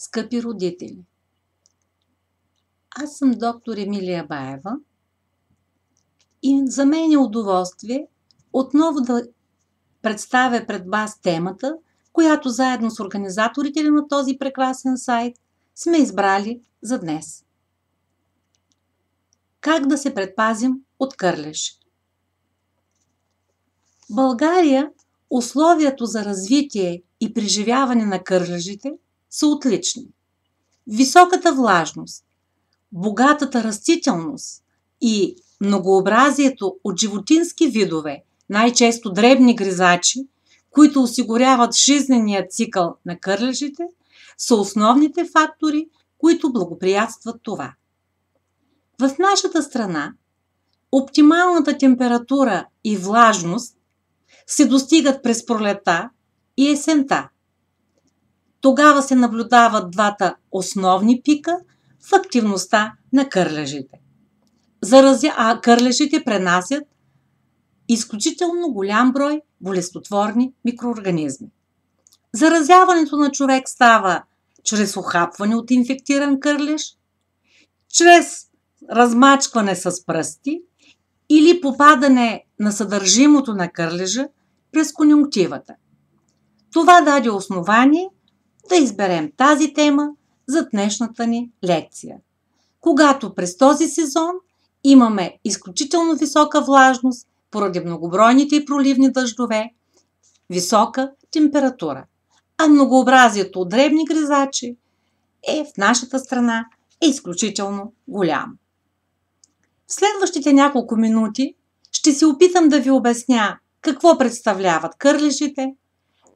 Скъпи родители! Аз съм доктор Емилия Баева и за мен е удоволствие отново да представя пред вас темата, която заедно с организаторите на този прекрасен сайт сме избрали за днес. Как да се предпазим от кърлеж? България условието за развитие и преживяване на кърлежите – са отлични. Високата влажност, богатата растителност и многообразието от животински видове, най-често дребни гризачи, които осигуряват жизнения цикъл на кърлежите, са основните фактори, които благоприятстват това. В нашата страна оптималната температура и влажност се достигат през пролета и есента – тогава се наблюдават двата основни пика в активността на кърлежите. Заразя, а кърлежите пренасят изключително голям брой болестотворни микроорганизми. Заразяването на човек става чрез охапване от инфектиран кърлеж, чрез размачкване с пръсти или попадане на съдържимото на кърлежа през конюнктивата. Това даде основание да изберем тази тема за днешната ни лекция. Когато през този сезон имаме изключително висока влажност поради многобройните и проливни дъждове, висока температура, а многообразието от дребни гризачи е в нашата страна е изключително голямо. В следващите няколко минути ще се опитам да ви обясня какво представляват кърлежите –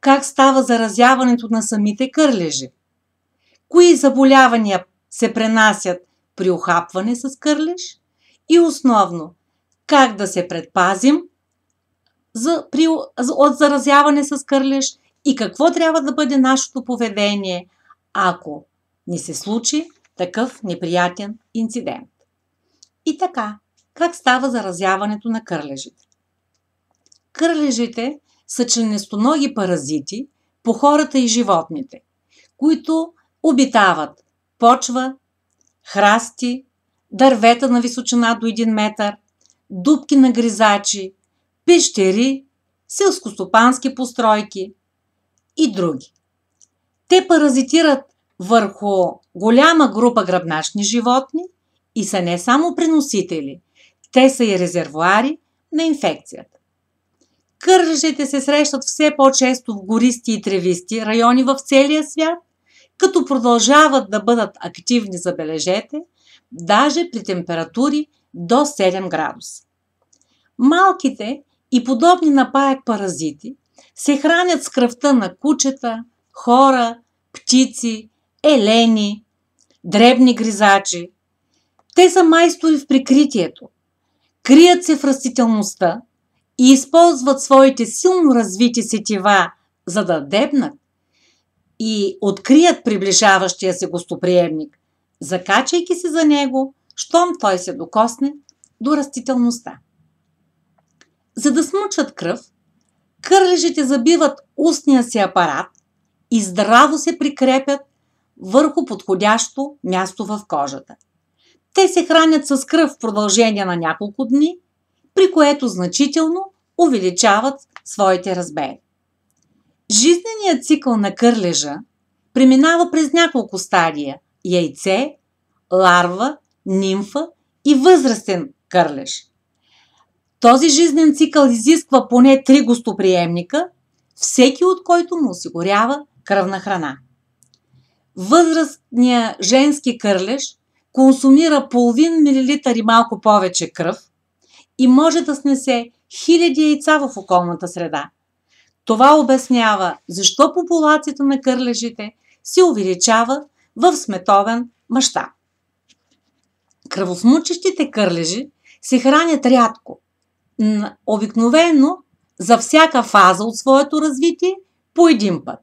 как става заразяването на самите кърлежи. Кои заболявания се пренасят при охапване с кърлеж и основно как да се предпазим за, при, от заразяване с кърлеж и какво трябва да бъде нашето поведение, ако ни се случи такъв неприятен инцидент. И така, как става заразяването на кърлежите? Кърлежите са членестоноги паразити по хората и животните, които обитават почва, храсти, дървета на височина до 1 метър, дубки на гризачи, пещери, селскостопански постройки и други. Те паразитират върху голяма група гръбначни животни и са не само преносители, те са и резервуари на инфекцията. Кържите се срещат все по-често в гористи и тревисти райони в целия свят, като продължават да бъдат активни, забележете, даже при температури до 7 градуса. Малките и подобни на паек паразити се хранят с кръвта на кучета, хора, птици, елени, дребни гризачи. Те са майстори в прикритието. Крият се в растителността – и използват своите силно развити сетива, за да дебнат и открият приближаващия се гостоприемник, закачайки се за него, щом той се докосне до растителността. За да смучат кръв, кърлежите забиват устния си апарат и здраво се прикрепят върху подходящо място в кожата. Те се хранят с кръв в продължение на няколко дни, при което значително увеличават своите размери. Жизненият цикъл на кърлежа преминава през няколко стадия – яйце, ларва, нимфа и възрастен кърлеж. Този жизнен цикъл изисква поне три гостоприемника, всеки от който му осигурява кръвна храна. Възрастният женски кърлеж консумира половин милилитър и малко повече кръв и може да снесе хиляди яйца в околната среда. Това обяснява защо популацията на кърлежите се увеличава в сметовен мащаб. Кръвосмучещите кърлежи се хранят рядко, обикновено за всяка фаза от своето развитие по един път,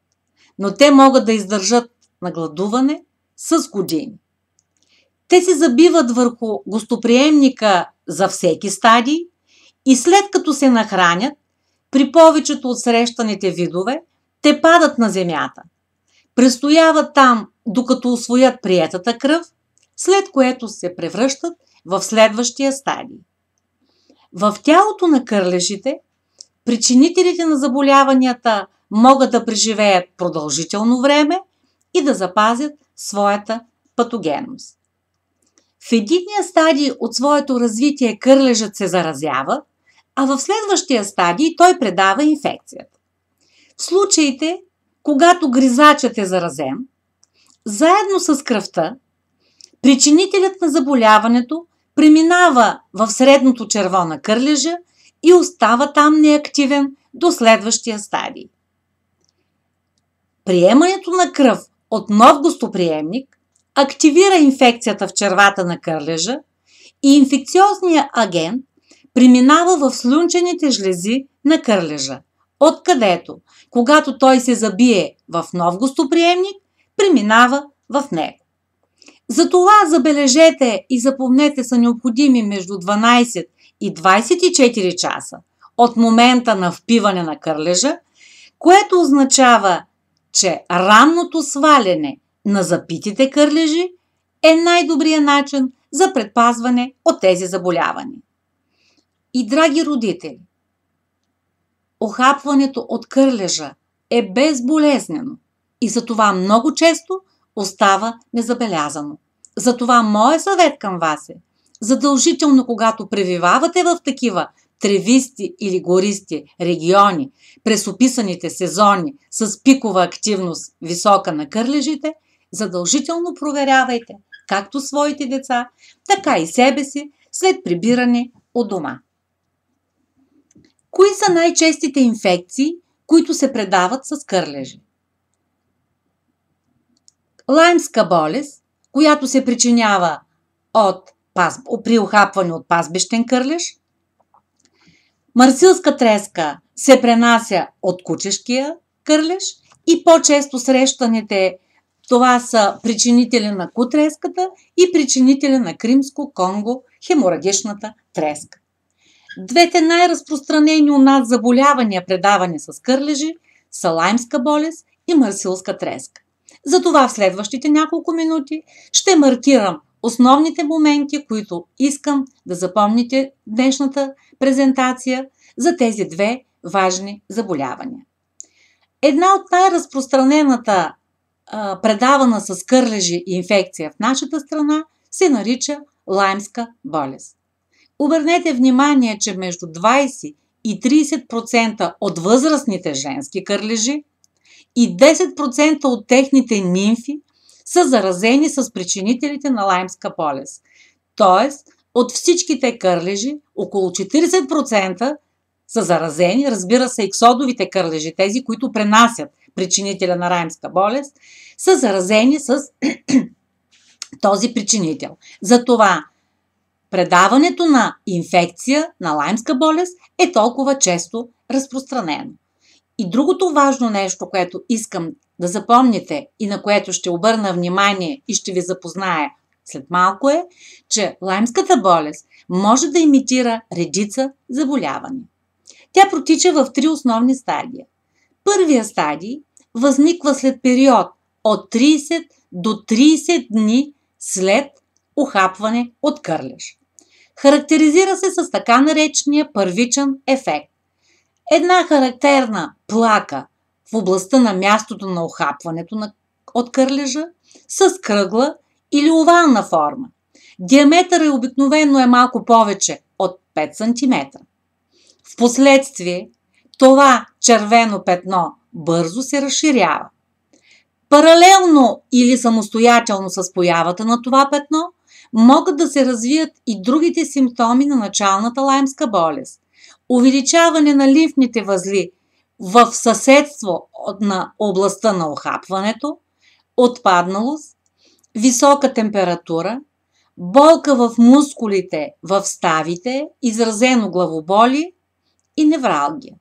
но те могат да издържат на гладуване с години. Те се забиват върху гостоприемника за всеки стадий и след като се нахранят, при повечето от срещаните видове, те падат на земята. Престояват там, докато освоят приетата кръв, след което се превръщат в следващия стадий. В тялото на кърлежите причинителите на заболяванията могат да преживеят продължително време и да запазят своята патогенност. В единия стадий от своето развитие кърлежът се заразява, а в следващия стадий той предава инфекцията. В случаите, когато гризачът е заразен, заедно с кръвта, причинителят на заболяването преминава в средното черво на кърлежа и остава там неактивен до следващия стадий. Приемането на кръв от нов гостоприемник активира инфекцията в червата на кърлежа и инфекциозният агент преминава в слънчените жлези на кърлежа, откъдето, когато той се забие в нов гостоприемник, преминава в него. Затова забележете и запомнете са необходими между 12 и 24 часа от момента на впиване на кърлежа, което означава, че ранното сваляне на запитите кърлежи е най-добрият начин за предпазване от тези заболявания. И драги родители, охапването от кърлежа е безболезнено и затова много често остава незабелязано. Затова моят съвет към вас е задължително, когато превивавате в такива тревисти или гористи региони през описаните сезони с пикова активност висока на кърлежите, задължително проверявайте както своите деца, така и себе си след прибиране от дома. Кои са най-честите инфекции, които се предават с кърлежи? Лаймска болест, която се причинява от паз... при охапване от пазбищен кърлеж. Марсилска треска се пренася от кучешкия кърлеж и по-често срещаните това са причинители на кутреската и причинители на кримско-конго хеморагичната треска. Двете най-разпространени у нас заболявания, предавани с кърлежи, са лаймска болест и марсилска треска. Затова в следващите няколко минути ще маркирам основните моменти, които искам да запомните днешната презентация за тези две важни заболявания. Една от най-разпространената предавана с кърлежи инфекция в нашата страна се нарича лаймска болест. Обърнете внимание, че между 20 и 30% от възрастните женски кърлежи и 10% от техните нимфи са заразени с причинителите на лаймска болест. Тоест, от всичките кърлежи, около 40% са заразени, разбира се, ексодовите кърлежи, тези, които пренасят причинителя на раймска болест, са заразени с този причинител. Затова предаването на инфекция, на лаймска болест е толкова често разпространено. И другото важно нещо, което искам да запомните и на което ще обърна внимание и ще ви запозная след малко е, че лаймската болест може да имитира редица заболявания. Тя протича в три основни стадии. Първия стадий възниква след период от 30 до 30 дни след ухапване от кърлеж. Характеризира се с така наречения първичен ефект. Една характерна плака в областта на мястото на охапването на, от кърлежа с кръгла или овална форма. Диаметър е обикновено е малко повече от 5 см. Впоследствие това червено петно бързо се разширява. Паралелно или самостоятелно с появата на това петно, могат да се развият и другите симптоми на началната лаймска болест. Увеличаване на лимфните възли в съседство на областта на охапването, отпадналост, висока температура, болка в мускулите, в ставите, изразено главоболи и невралгия.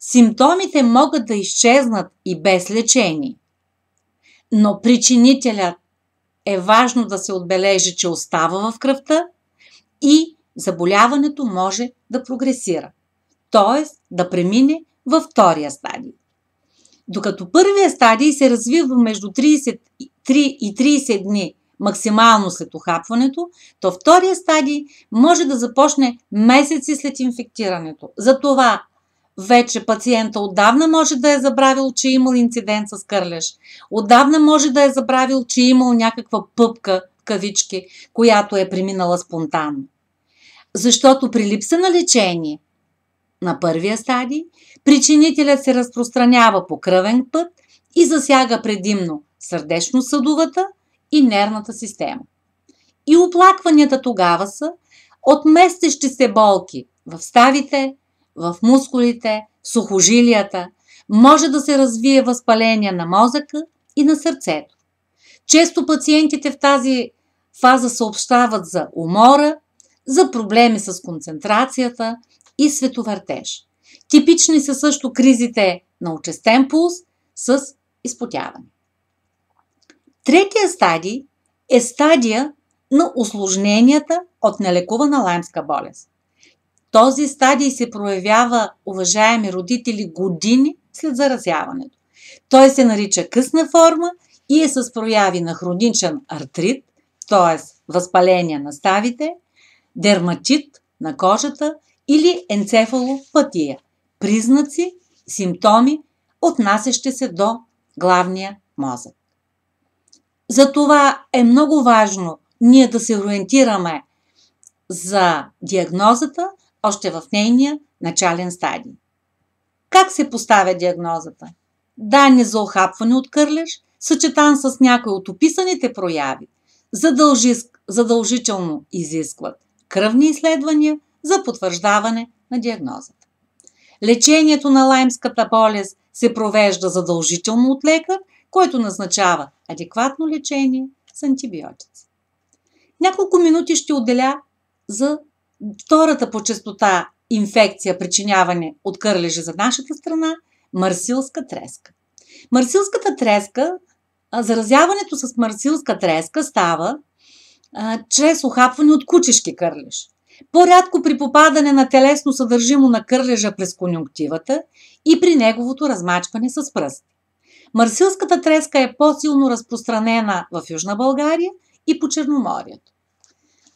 Симптомите могат да изчезнат и без лечение. Но причинителят е важно да се отбележи, че остава в кръвта и заболяването може да прогресира, т.е. да премине във втория стадий. Докато първия стадий се развива между 33 и 30 дни максимално след охапването, то втория стадий може да започне месеци след инфектирането. Затова вече пациента отдавна може да е забравил, че е имал инцидент с кърлеж. Отдавна може да е забравил, че е имал някаква пъпка, кавички, която е преминала спонтанно. Защото при липса на лечение на първия стадий, причинителят се разпространява по кръвен път и засяга предимно сърдечно-съдовата и нервната система. И оплакванията тогава са от местещи се болки в ставите, в мускулите, в сухожилията, може да се развие възпаление на мозъка и на сърцето. Често пациентите в тази фаза съобщават за умора, за проблеми с концентрацията и световъртеж. Типични са също кризите на очестен пулс с изпотяване. Третия стадий е стадия на осложненията от нелекувана лаймска болест. Този стадий се проявява, уважаеми родители, години след заразяването. Той се нарича късна форма и е с прояви на хроничен артрит, т.е. възпаление на ставите, дерматит на кожата или енцефалопатия. Признаци, симптоми, отнасящи се до главния мозък. Затова е много важно ние да се ориентираме за диагнозата, още в нейния начален стадий. Как се поставя диагнозата? Данни за охапване от кърлеж, съчетан с някои от описаните прояви, задължи, задължително изискват кръвни изследвания за потвърждаване на диагнозата. Лечението на лаймската болест се провежда задължително от лекар, който назначава адекватно лечение с антибиотици. Няколко минути ще отделя за втората по частота инфекция, причиняване от кърлежа за нашата страна, марсилска треска. Марсилската треска, заразяването с марсилска треска става а, чрез охапване от кучешки кърлеж. По-рядко при попадане на телесно съдържимо на кърлежа през конюнктивата и при неговото размачване с пръст. Марсилската треска е по-силно разпространена в Южна България и по Черноморието.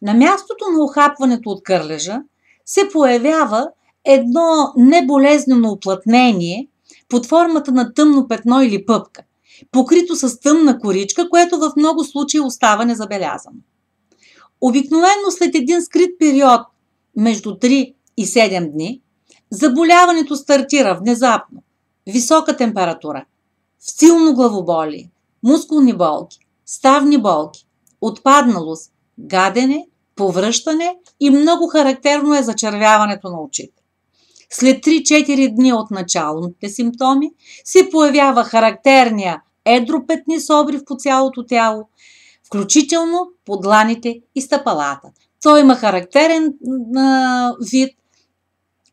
На мястото на охапването от кърлежа се появява едно неболезнено оплътнение под формата на тъмно петно или пъпка, покрито с тъмна коричка, което в много случаи остава незабелязано. Обикновено след един скрит период между 3 и 7 дни, заболяването стартира внезапно. Висока температура, силно главоболие, мускулни болки, ставни болки, отпадналост, гадене, повръщане и много характерно е зачервяването на очите. След 3-4 дни от началните симптоми се появява характерния едропетни обрив по цялото тяло, включително по дланите и стъпалата. Той има характерен а, вид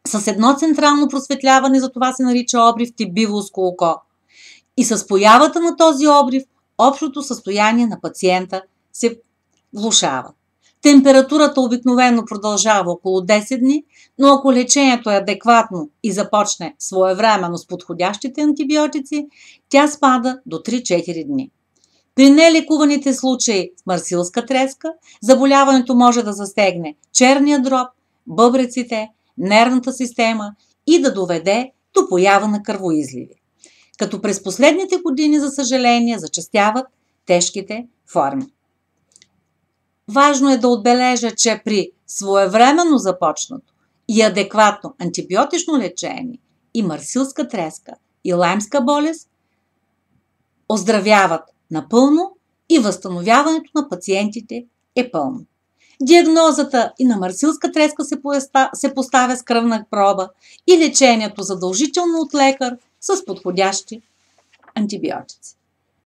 с едно централно просветляване, за това се нарича обрив тибиволско око. И с появата на този обрив, общото състояние на пациента се влушава. Температурата обикновено продължава около 10 дни, но ако лечението е адекватно и започне своевременно с подходящите антибиотици, тя спада до 3-4 дни. При нелекуваните случаи с марсилска треска, заболяването може да застегне черния дроб, бъбреците, нервната система и да доведе до поява на кървоизливи. Като през последните години, за съжаление, зачастяват тежките форми. Важно е да отбележа, че при своевременно започнато и адекватно антибиотично лечение и марсилска треска и лаймска болест оздравяват напълно и възстановяването на пациентите е пълно. Диагнозата и на марсилска треска се, поставя с кръвна проба и лечението задължително от лекар с подходящи антибиотици.